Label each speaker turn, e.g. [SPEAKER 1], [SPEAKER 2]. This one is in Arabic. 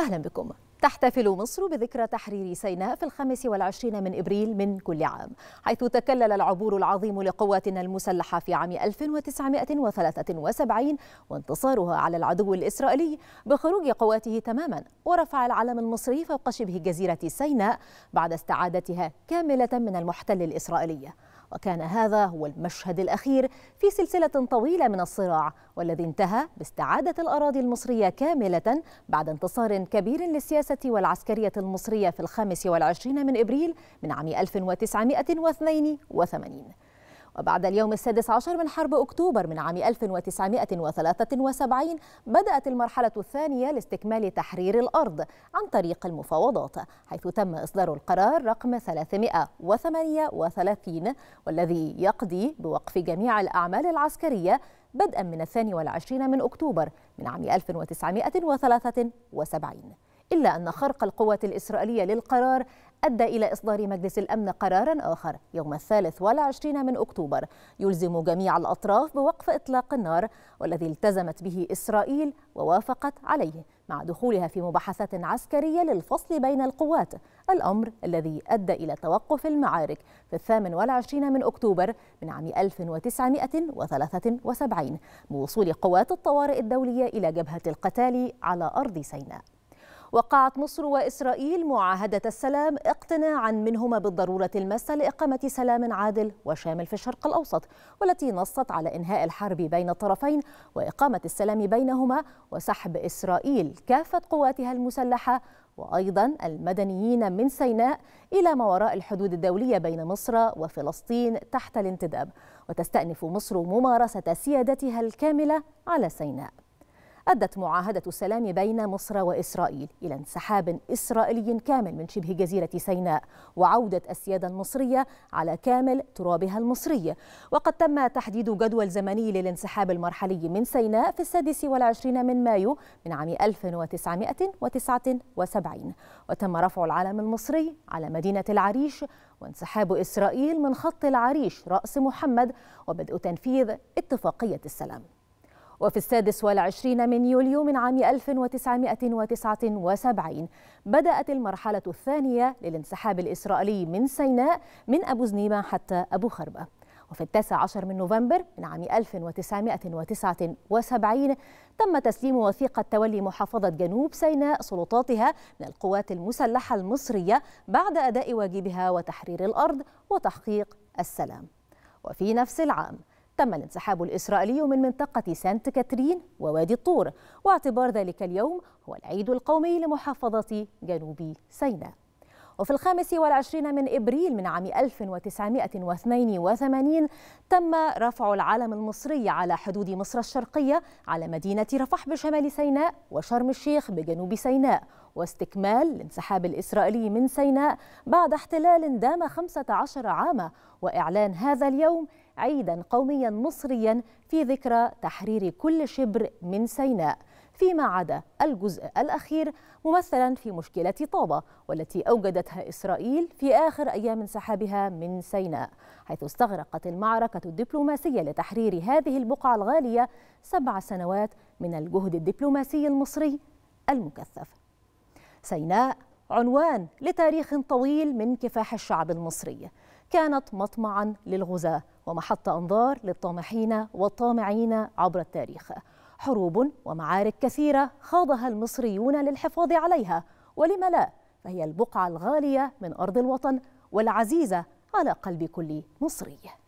[SPEAKER 1] أهلا بكم تحتفل مصر بذكرى تحرير سيناء في الخامس والعشرين من إبريل من كل عام حيث تكلل العبور العظيم لقواتنا المسلحة في عام 1973 وانتصارها على العدو الإسرائيلي بخروج قواته تماما ورفع العلم المصري فوق شبه جزيرة سيناء بعد استعادتها كاملة من المحتل الإسرائيلي وكان هذا هو المشهد الأخير في سلسلة طويلة من الصراع والذي انتهى باستعادة الأراضي المصرية كاملة بعد انتصار كبير للسياسة والعسكرية المصرية في الخامس والعشرين من إبريل من عام 1982 وبعد اليوم السادس عشر من حرب أكتوبر من عام 1973 بدأت المرحلة الثانية لاستكمال تحرير الأرض عن طريق المفاوضات حيث تم إصدار القرار رقم 338 والذي يقضي بوقف جميع الأعمال العسكرية بدءا من الثاني والعشرين من أكتوبر من عام 1973 إلا أن خرق القوة الإسرائيلية للقرار أدى إلى إصدار مجلس الأمن قرارا آخر يوم الثالث والعشرين من أكتوبر يلزم جميع الأطراف بوقف إطلاق النار والذي التزمت به إسرائيل ووافقت عليه مع دخولها في مباحثات عسكرية للفصل بين القوات الأمر الذي أدى إلى توقف المعارك في الثامن والعشرين من أكتوبر من عام 1973 بوصول قوات الطوارئ الدولية إلى جبهة القتال على أرض سيناء وقعت مصر وإسرائيل معاهدة السلام اقتناعا منهما بالضرورة الماسة لإقامة سلام عادل وشامل في الشرق الأوسط والتي نصت على إنهاء الحرب بين الطرفين وإقامة السلام بينهما وسحب إسرائيل كافة قواتها المسلحة وأيضا المدنيين من سيناء إلى ما وراء الحدود الدولية بين مصر وفلسطين تحت الانتداب وتستأنف مصر ممارسة سيادتها الكاملة على سيناء أدت معاهدة السلام بين مصر وإسرائيل إلى انسحاب إسرائيلي كامل من شبه جزيرة سيناء وعودة السيادة المصرية على كامل ترابها المصري وقد تم تحديد جدول زمني للانسحاب المرحلي من سيناء في السادس والعشرين من مايو من عام 1979 وتم رفع العلم المصري على مدينة العريش وانسحاب إسرائيل من خط العريش رأس محمد وبدء تنفيذ اتفاقية السلام وفي السادس والعشرين من يوليو من عام 1979 بدأت المرحلة الثانية للانسحاب الإسرائيلي من سيناء من أبو زنيمة حتى أبو خربة وفي التاسع عشر من نوفمبر من عام 1979 تم تسليم وثيقة تولي محافظة جنوب سيناء سلطاتها من القوات المسلحة المصرية بعد أداء واجبها وتحرير الأرض وتحقيق السلام وفي نفس العام تم الانسحاب الإسرائيلي من منطقة سانت كاترين ووادي الطور واعتبار ذلك اليوم هو العيد القومي لمحافظة جنوب سيناء وفي الخامس والعشرين من إبريل من عام 1982 تم رفع العلم المصري على حدود مصر الشرقية على مدينة رفح بشمال سيناء وشرم الشيخ بجنوب سيناء واستكمال الانسحاب الإسرائيلي من سيناء بعد احتلال دام 15 عاما وإعلان هذا اليوم عيدا قوميا مصريا في ذكرى تحرير كل شبر من سيناء فيما عدا الجزء الأخير ممثلا في مشكلة طابة والتي أوجدتها إسرائيل في آخر أيام انسحابها من سيناء حيث استغرقت المعركة الدبلوماسية لتحرير هذه البقعة الغالية سبع سنوات من الجهد الدبلوماسي المصري المكثف سيناء عنوان لتاريخ طويل من كفاح الشعب المصري كانت مطمعا للغزاة ومحط أنظار للطامحين والطامعين عبر التاريخ حروب ومعارك كثيرة خاضها المصريون للحفاظ عليها ولم لا فهي البقعة الغالية من أرض الوطن والعزيزة على قلب كل مصري